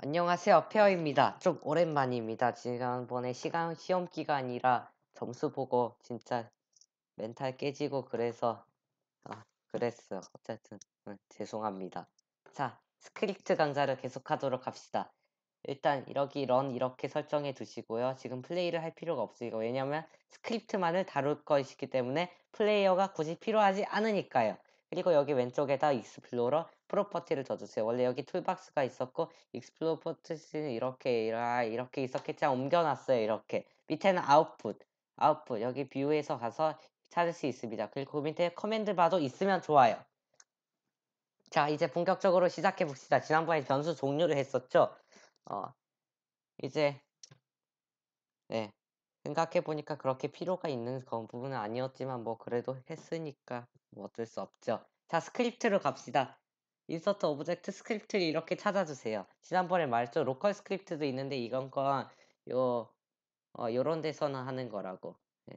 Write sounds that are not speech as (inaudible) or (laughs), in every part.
안녕하세요 페어입니다 좀 오랜만입니다 지난번에 시간 시험 기간이라 점수 보고 진짜 멘탈 깨지고 그래서 아 그랬어 요 어쨌든 응, 네, 죄송합니다 자 스크립트 강좌를 계속하도록 합시다 일단 이러기런 이렇게 설정해 두시고요 지금 플레이를 할 필요가 없으니까 왜냐면 스크립트만을 다룰 것이기 때문에 플레이어가 굳이 필요하지 않으니까요 그리고 여기 왼쪽에다 익스플로러 프로퍼티를 줘주세요. 원래 여기 툴박스가 있었고 익스플로러 퍼티는 이렇게 이렇게 있었겠지 옮겨놨어요. 이렇게 밑에는 아웃풋 아웃풋 여기 뷰에서 가서 찾을 수 있습니다. 그리고 그 밑에 커맨드 바도 있으면 좋아요. 자 이제 본격적으로 시작해 봅시다. 지난번에 변수 종료를 했었죠. 어 이제 네 생각해 보니까 그렇게 필요가 있는 그런 부분은 아니었지만 뭐 그래도 했으니까 뭐 어쩔 수 없죠. 자 스크립트로 갑시다. 인서트 오브젝트 스크립트를 이렇게 찾아주세요. 지난번에 말했죠. 로컬 스크립트도 있는데 이건 건 요 어, 요런 데서는 하는 거라고. 예.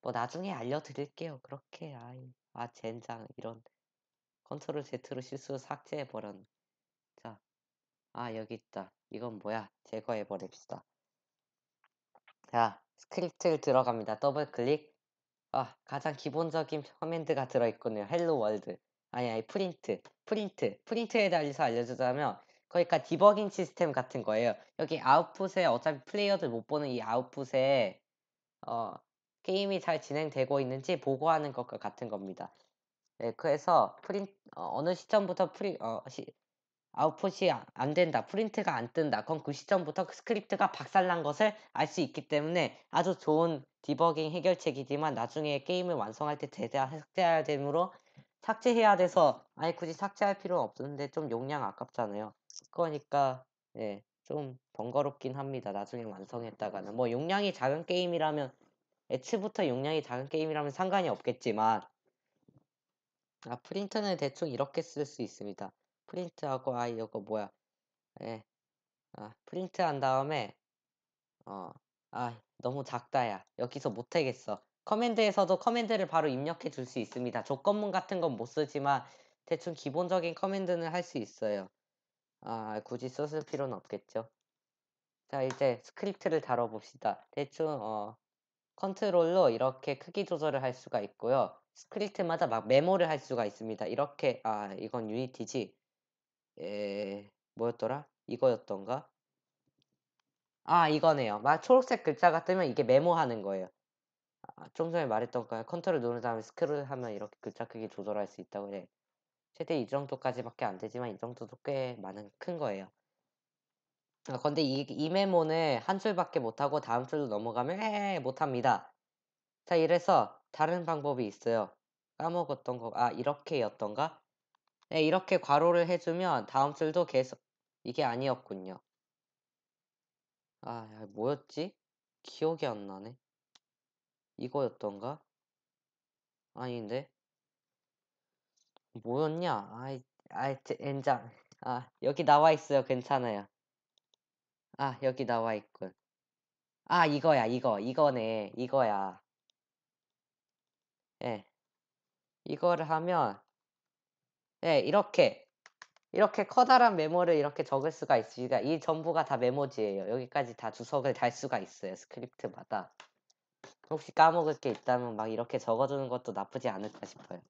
뭐 나중에 알려드릴게요. 그렇게 아이 아 젠장 이런 컨트롤 Z로 실수로 삭제해버렸네. 자, 아 여기 있다. 이건 뭐야? 제거해버립시다. 자, 스크립트 들어갑니다. 더블 클릭. 아, 가장 기본적인 커맨드가 들어있군요. 헬로 월드. 아니, 아니, 프린트. 프린트. 프린트에 대해서 알려주자면, 그러니까 디버깅 시스템 같은 거예요. 여기 아웃풋에 어차피 플레이어들 못 보는 이 아웃풋에, 어, 게임이 잘 진행되고 있는지 보고하는 것과 같은 겁니다. 네, 그래서 프린, 어, 느 시점부터 프리, 어, 시, 아웃풋이 안 된다, 프린트가 안 뜬다. 그럼그 시점부터 그 스크립트가 박살난 것을 알 수 있기 때문에 아주 좋은 디버깅 해결책이지만 나중에 게임을 완성할 때제대한 삭제해야 되므로 삭제해야 돼서 아예 굳이 삭제할 필요는 없는데 었좀 용량 아깝잖아요. 그러니까 예, 좀 번거롭긴 합니다. 나중에 완성했다가는 뭐 용량이 작은 게임이라면 애초부터 용량이 작은 게임이라면 상관이 없겠지만 아 프린트는 대충 이렇게 쓸 수 있습니다. 프린트하고 아 이거 뭐야 예. 아, 프린트한 다음에 어, 아 너무 작다야 여기서 못하겠어 커맨드에서도 커맨드를 바로 입력해 줄 수 있습니다 조건문 같은 건 못 쓰지만 대충 기본적인 커맨드는 할 수 있어요 아 굳이 썼을 필요는 없겠죠 자 이제 스크립트를 다뤄봅시다 대충 어, 컨트롤로 이렇게 크기 조절을 할 수가 있고요 스크립트마다 막 메모를 할 수가 있습니다 이렇게 아 이건 유니티지 에 뭐였더라? 이거였던가? 아 이거네요. 막 초록색 글자가 뜨면 이게 메모하는 거예요. 아, 좀 전에 말했던거예요 컨트롤 누른 다음에 스크롤 하면 이렇게 글자 크기 조절할 수 있다고 해. 최대 이 정도까지밖에 안 되지만 이 정도도 꽤 많은 큰 거예요. 아, 근데 이, 이 메모는 한 줄밖에 못하고 다음 줄로 넘어가면 에이, 못합니다. 자 이래서 다른 방법이 있어요. 까먹었던 거, 아 이렇게였던가? 네, 이렇게 괄호를 해주면 다음 줄도 계속 이게 아니었군요. 아, 뭐였지? 기억이 안 나네. 이거였던가? 아닌데. 뭐였냐? 아이, 아이, 엔장. 아, 여기 나와 있어요. 괜찮아요. 아, 여기 나와 있군. 아, 이거야, 이거, 이거네, 이거야. 예. 이거를 하면, 네, 이렇게 이렇게 커다란 메모를 이렇게 적을 수가 있습니다. 그러니까 이 전부가 다 메모지예요. 여기까지 다 주석을 달 수가 있어요. 스크립트마다. 혹시 까먹을 게 있다면 막 이렇게 적어두는 것도 나쁘지 않을까 싶어요.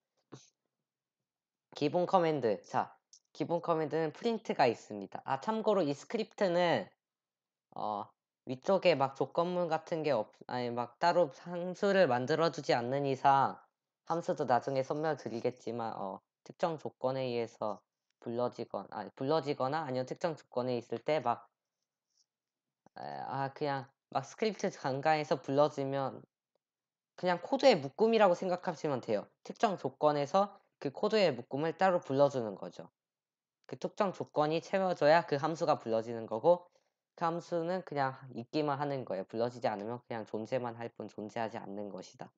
기본 커맨드. 자, 기본 커맨드는 프린트가 있습니다. 아, 참고로 이 스크립트는 어, 위쪽에 막 조건문 같은 게 없, 아니 막 따로 함수를 만들어주지 않는 이상 함수도 나중에 설명 드리겠지만 어, 특정 조건에 의해서 불러지거나 아니, 불러지거나 아니면 특정 조건에 있을 때 막 아 그냥 막 스크립트 강가에서 불러지면 그냥 코드의 묶음이라고 생각하시면 돼요. 특정 조건에서 그 코드의 묶음을 따로 불러주는 거죠. 그 특정 조건이 채워져야 그 함수가 불러지는 거고 그 함수는 그냥 있기만 하는 거예요. 불러지지 않으면 그냥 존재만 할 뿐 존재하지 않는 것이다.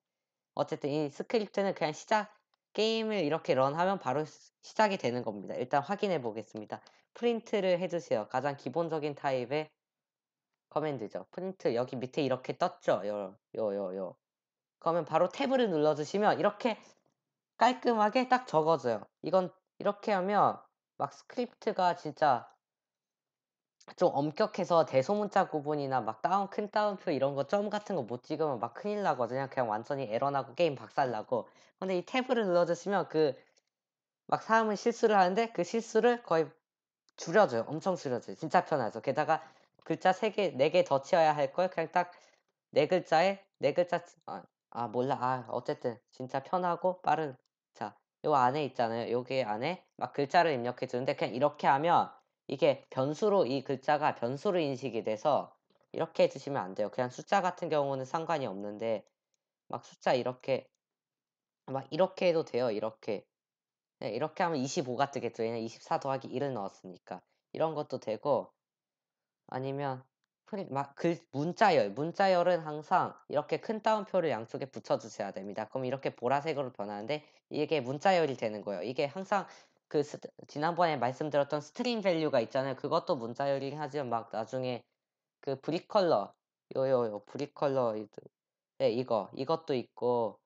어쨌든 이 스크립트는 그냥 시작 게임을 이렇게 런하면 바로 시작이 되는 겁니다. 일단 확인해 보겠습니다. 프린트를 해주세요. 가장 기본적인 타입의 커맨드죠. 프린트 여기 밑에 이렇게 떴죠. 요, 요, 요, 요. 그러면 바로 탭을 눌러주시면 이렇게 깔끔하게 딱 적어져요. 이건 이렇게 하면 막 스크립트가 진짜 좀 엄격해서 대소문자 구분이나 막 다운 큰다운표 이런 거 점 같은 거 못 찍으면 막 큰일 나거든요. 그냥 완전히 에러 나고 게임 박살 나고. 근데 이 탭을 눌러주시면 그 막 사람은 실수를 하는데 그 실수를 거의 줄여줘요. 엄청 줄여줘요. 진짜 편하죠. 게다가 글자 3개, 4개 더 치워야 할 걸 그냥 딱 네 글자에 네 글자 아, 아 몰라. 아 어쨌든 진짜 편하고 빠른 자, 요 안에 있잖아요. 요기 안에 막 글자를 입력해 주는데 그냥 이렇게 하면 이게 변수로 이 글자가 변수로 인식이 돼서 이렇게 해주시면 안 돼요. 그냥 숫자 같은 경우는 상관이 없는데 막 숫자 이렇게 막 이렇게 해도 돼요. 이렇게 네, 이렇게 하면 25가 뜨겠죠. 왜냐 24 더하기 1을 넣었으니까 이런 것도 되고 아니면 막글 문자열 문자열은 항상 이렇게 큰 따옴표를 양쪽에 붙여주셔야 됩니다. 그럼 이렇게 보라색으로 변하는데 이게 문자열이 되는 거예요. 이게 항상 그스 지난번에 말씀드렸던 스트링 밸류가 있잖아요. 그것도 문자 열이긴 하지만 막 나중에 그 브리컬러 요요요 브리컬러 네 이거 이것도 있고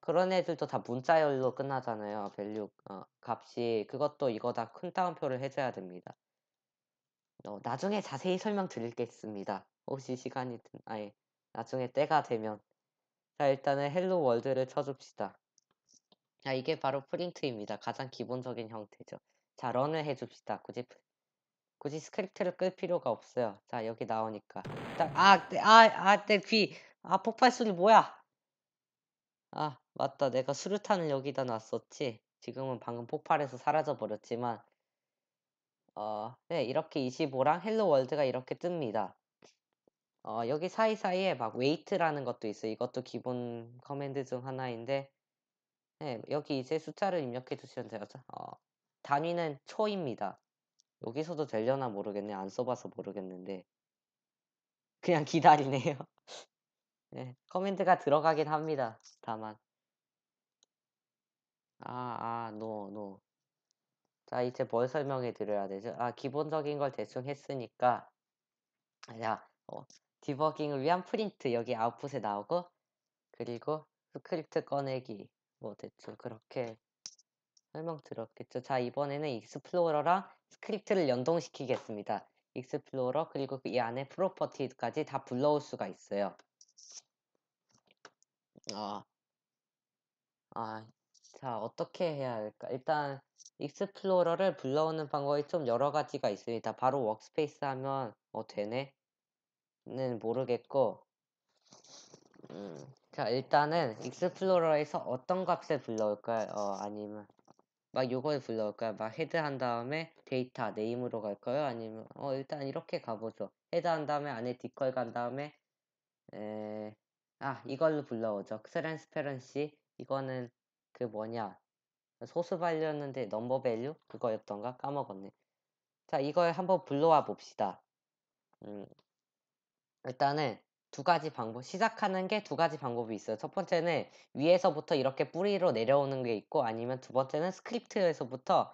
그런 애들도 다 문자열로 끝나잖아요. 밸류 어, 값이 그것도 이거 다 큰 따옴표를 해줘야 됩니다. 어, 나중에 자세히 설명드리겠습니다. 혹시 시간이 든 아예 나중에 때가 되면 자 일단은 헬로 월드를 쳐줍시다. 자, 아, 이게 바로 프린트입니다. 가장 기본적인 형태죠. 자, 런을 해줍시다. 굳이, 굳이 스크립트를 끌 필요가 없어요. 자, 여기 나오니까. 딱, 아, 네, 아, 아, 아, 네, 내 귀. 아, 폭발 소리 뭐야? 아, 맞다. 내가 수류탄을 여기다 놨었지. 지금은 방금 폭발해서 사라져버렸지만, 어, 네, 이렇게 25랑 헬로 월드가 이렇게 뜹니다. 어, 여기 사이사이에 막 웨이트라는 것도 있어요. 이것도 기본 커맨드 중 하나인데, 네, 여기 이제 숫자를 입력해 주시면 되요 어, 단위는 초입니다. 여기서도 될려나 모르겠네. 안 써봐서 모르겠는데. 그냥 기다리네요. (laughs) 네, 커맨드가 들어가긴 합니다. 다만. 아, 아, 노, 노. 자, 이제 뭘 설명해 드려야 되죠? 아, 기본적인 걸 대충 했으니까. 자, 어, 디버깅을 위한 프린트 여기 아웃풋에 나오고, 그리고 스크립트 꺼내기. 뭐 대충 그렇게 설명 들었겠죠. 자 이번에는 익스플로러랑 스크립트를 연동시키겠습니다. 익스플로러 그리고 그 이 안에 프로퍼티까지 다 불러올 수가 있어요. 아, 아, 자 어떻게 해야 할까? 일단 익스플로러를 불러오는 방법이 좀 여러 가지가 있습니다. 바로 워크스페이스 하면 어 되네? 는 모르겠고 음, 자 그러니까 일단은 익스플로러에서 어떤 값을 불러올까요? 어, 아니면 막 요걸 불러올까요? 막 헤드 한 다음에 데이터 네임으로 갈까요? 아니면 어 일단 이렇게 가보죠 헤드 한 다음에 안에 디컬 간 다음에 에... 아 이걸로 불러오죠 트랜스페런시 이거는 그 뭐냐 소수 발렸는데 넘버 밸류 그거였던가 까먹었네 자 이걸 한번 불러와 봅시다 음, 일단은 두 가지 방법, 시작하는 게 두 가지 방법이 있어요. 첫 번째는 위에서부터 이렇게 뿌리로 내려오는 게 있고 아니면 두 번째는 스크립트에서부터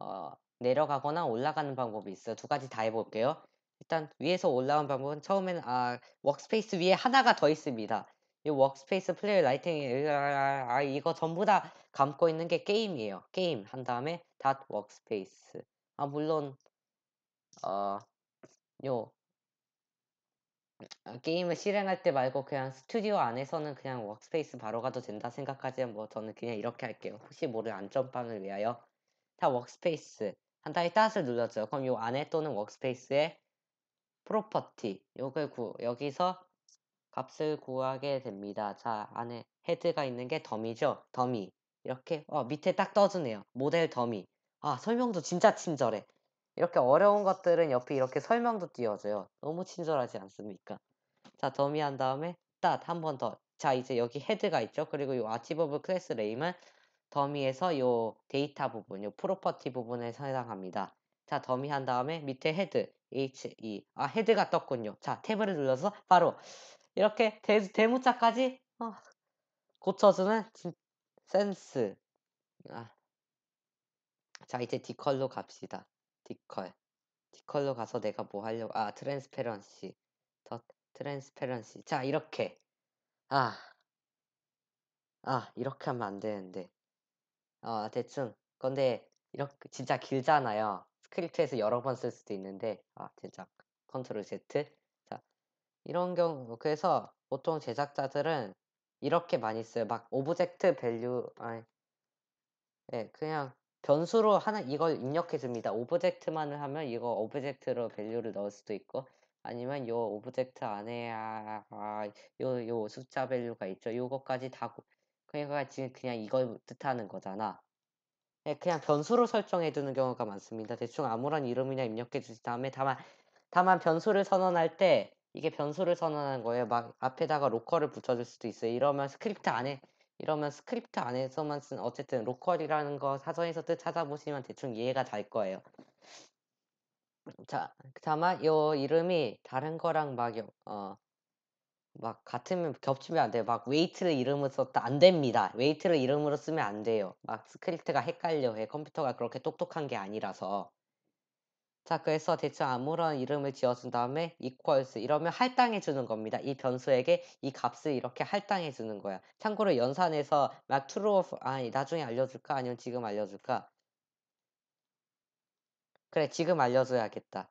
어, 내려가거나 올라가는 방법이 있어요. 두 가지 다 해볼게요. 일단 위에서 올라온 방법은 처음에는 아, 워크스페이스 위에 하나가 더 있습니다. 이 워크스페이스 플레이 라이팅이 아, 이거 전부 다 감고 있는 게 게임이에요. 게임 한 다음에 닷 워크스페이스. 아 물론 어요 아, 게임을 실행할 때 말고 그냥 스튜디오 안에서는 그냥 워크스페이스 바로 가도 된다 생각하지만 뭐 저는 그냥 이렇게 할게요. 혹시 모를 안전빵을 위하여 다 워크스페이스 한 다음에 닷을 눌렀죠. 그럼 요 안에 또는 워크스페이스에 프로퍼티 요걸 구, 여기서 값을 구하게 됩니다. 자 안에 헤드가 있는 게 덤이죠. 덤이 이렇게 어 밑에 딱 떠주네요. 모델 덤이 아 설명도 진짜 친절해. 이렇게 어려운 것들은 옆에 이렇게 설명도 띄워줘요. 너무 친절하지 않습니까? 자, 더미한 다음에 딱 한 번 더. 자, 이제 여기 헤드가 있죠. 그리고 이 아치버블 클래스 네임은 더미에서 이 데이터 부분, 요 프로퍼티 부분에 해당합니다. 자, 더미한 다음에 밑에 헤드, H, E. 아, 헤드가 떴군요. 자, 탭을 눌러서 바로 이렇게 대, 무자까지 어, 고쳐주는 센스. 아. 자, 이제 디컬로 갑시다. 디컬 디컬로 가서 내가 뭐 하려고 아 트랜스페런시 더 트랜스페런시 자 이렇게 아아 아, 이렇게 하면 안 되는데 아 대충 근데 이렇게 진짜 길잖아요 스크립트에서 여러 번 쓸 수도 있는데 아 진짜 컨트롤 Z 자 이런 경우 그래서 보통 제작자들은 이렇게 많이 써요 막 오브젝트 밸류 아예 네, 그냥 변수로 하나 이걸 입력해 줍니다. 오브젝트만을 하면 이거 오브젝트로 밸류를 넣을 수도 있고 아니면 요 오브젝트 안에 아, 아, 요, 숫자 밸류가 있죠. 요거까지 다 그러니까 지금 그냥 이걸 뜻하는 거잖아. 예, 그냥 변수로 설정해 두는 경우가 많습니다. 대충 아무런 이름이나 입력해 주신 다음에 다만 다만 변수를 선언할 때 이게 변수를 선언한 거예요. 막 앞에다가 로컬을 붙여줄 수도 있어요. 이러면 스크립트 안에 이러면 스크립트 안에서만 쓴 어쨌든 로컬이라는 거 사전에서 뜻 찾아보시면 대충 이해가 될 거예요. 자, 다만 요 이름이 다른 거랑 막 어, 막 같으면 겹치면 안 돼요. 막 웨이트를 이름으로 썼다 안 됩니다. 웨이트를 이름으로 쓰면 안 돼요. 막 스크립트가 헷갈려 해. 컴퓨터가 그렇게 똑똑한 게 아니라서. 자, 그래서 대충 아무런 이름을 지어준 다음에 equals 이러면 할당해 주는 겁니다. 이 변수에게 이 값을 이렇게 할당해 주는 거야. 참고로 연산에서 막 true of 아니 나중에 알려줄까 아니면 지금 알려줄까? 그래 지금 알려줘야겠다.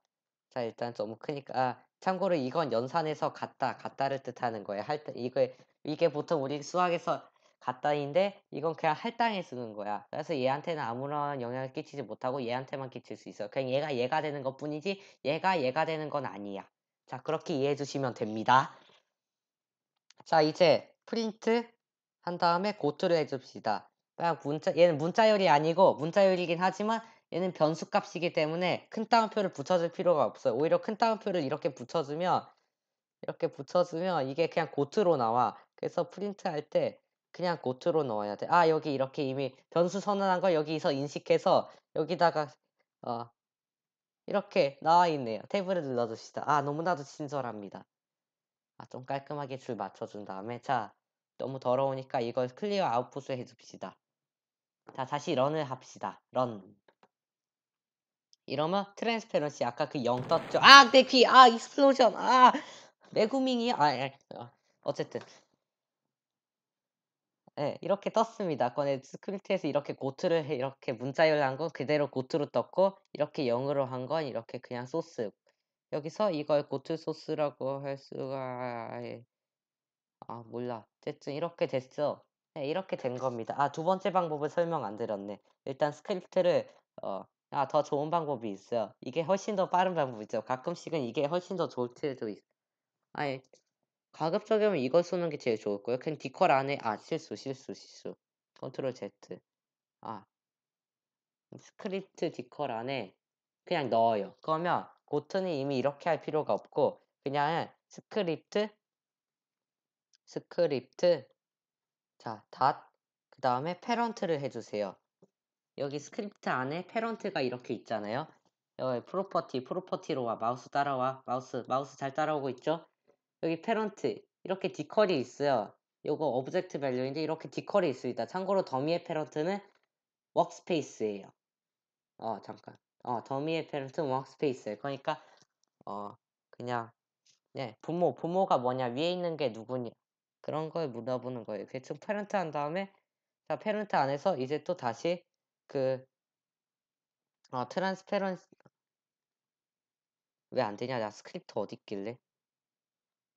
자 일단 너무 크니까 아, 참고로 이건 연산에서 같다 같다를 뜻하는 거예요. 할 이거 이게 보통 우리 수학에서 갔다인데 이건 그냥 할당해 쓰는 거야. 그래서 얘한테는 아무런 영향을 끼치지 못하고 얘한테만 끼칠 수 있어. 그냥 얘가 얘가 되는 것 뿐이지 얘가 얘가 되는 건 아니야. 자 그렇게 이해해 주시면 됩니다. 자 이제 프린트 한 다음에 고트를 해줍시다. 그냥 문자 얘는 문자열이 아니고 문자열이긴 하지만 얘는 변수값이기 때문에 큰 따옴표를 붙여줄 필요가 없어요. 오히려 큰 따옴표를 이렇게 붙여주면 이렇게 붙여주면 이게 그냥 고트로 나와. 그래서 프린트할 때 그냥 고트로 넣어야 돼. 아 여기 이렇게 이미 변수 선언한 걸 여기서 인식해서 여기다가 어 이렇게 나와 있네요. 탭을 눌러줍시다. 아 너무나도 친절합니다. 아, 좀 깔끔하게 줄 맞춰준 다음에 자 너무 더러우니까 이걸 클리어 아웃풋을 해줍시다. 자 다시 런을 합시다. 런 이러면 트랜스페런시 아까 그 영 떴죠. 아 내 귀아 익스플로전 아 메구밍이 아 아, 아, 아 어, 어쨌든 네, 이렇게 떴습니다. 그건 스크립트에서 이렇게 고트를 해, 이렇게 문자열 한건 그대로 고트로 떴고 이렇게 영으로한 건 이렇게 그냥 소스. 여기서 이걸 고트 소스라고 할 수가 예. 아 몰라. 어쨌든 이렇게 됐어. 네, 이렇게 된 겁니다. 아 두 번째 방법을 설명 안 드렸네. 일단 스크립트를 어, 아, 더 좋은 방법이 있어요. 이게 훨씬 더 빠른 방법이죠. 가끔씩은 이게 훨씬 더 좋을 때도 있어. 아니 가급적이면 이거쓰는게 제일 좋을 거예요. 그냥 디컬 안에 아 실수 실수 실수 컨트롤 Z 아 스크립트 디컬 안에 그냥 넣어요. 그러면 고트는 이미 이렇게 할 필요가 없고 그냥 스크립트 스크립트 자 닷 그 다음에 페런트를 해주세요. 여기 스크립트 안에 페런트가 이렇게 있잖아요. 여기 프로퍼티 프로퍼티로 와 마우스 따라와 마우스 마우스 잘 따라오고 있죠? 여기 페런트 이렇게 디컬이 있어요. 요거 오브젝트 밸류인데 이렇게 디컬이 있습니다. 참고로 더미의 페런트는 워크스페이스예요. 어 잠깐. 어 더미의 페런트는 워크스페이스예요. 그러니까 어 그냥 네 부모 부모가 뭐냐 위에 있는 게 누구냐 그런 걸 물어보는 거예요. 대충 페런트 한 다음에 자 페런트 안에서 이제 또 다시 그 어, 트랜스페런스 왜 안 되냐 나 스크립트 어디 있길래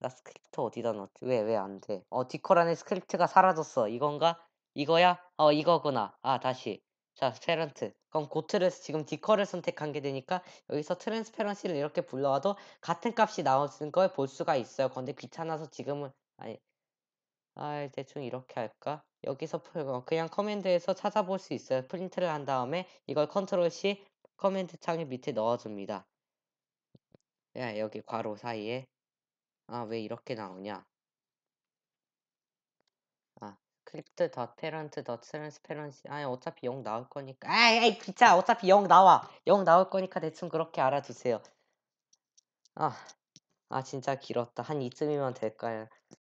나 스크립트 어디다 넣었지? 왜, 왜 안 돼? 어, 디코란의 스크립트가 사라졌어. 이건가? 이거야? 어, 이거구나. 아, 다시. 자, 페런트. 그럼 고트를, 지금 디커를 선택한 게 되니까 여기서 트랜스페런시를 이렇게 불러와도 같은 값이 나오는 걸 볼 수가 있어요. 근데 귀찮아서 지금은, 아니, 아, 대충 이렇게 할까? 여기서 어, 그냥 커맨드에서 찾아볼 수 있어요. 프린트를 한 다음에 이걸 컨트롤 C 커맨드 창의 밑에 넣어줍니다. 야, 여기 괄호 사이에 아, 왜 이렇게 나오냐? 아, 크립트 더 테런트 더 트랜스페런시 아 어차피 0 나올 거니까 아이 기차 어차피 0 나와 0 나올 거니까 대충 그렇게 알아두세요 아, 아 진짜 길었다 한 이쯤이면 될까요